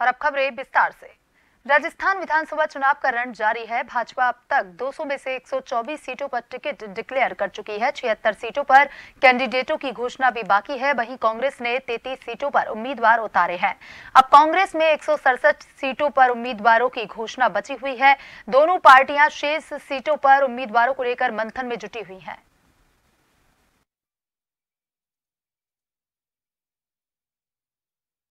और अब खबरें विस्तार से राजस्थान विधानसभा चुनाव का रण जारी है भाजपा अब तक 200 में से 124 सीटों पर टिकट डिक्लेयर कर चुकी है छिहत्तर सीटों पर कैंडिडेटों की घोषणा भी बाकी है वहीं कांग्रेस ने 33 सीटों पर उम्मीदवार उतारे हैं अब कांग्रेस में एक सीटों पर उम्मीदवारों की घोषणा बची हुई है दोनों पार्टियां शेष सीटों पर उम्मीदवारों को लेकर मंथन में जुटी हुई है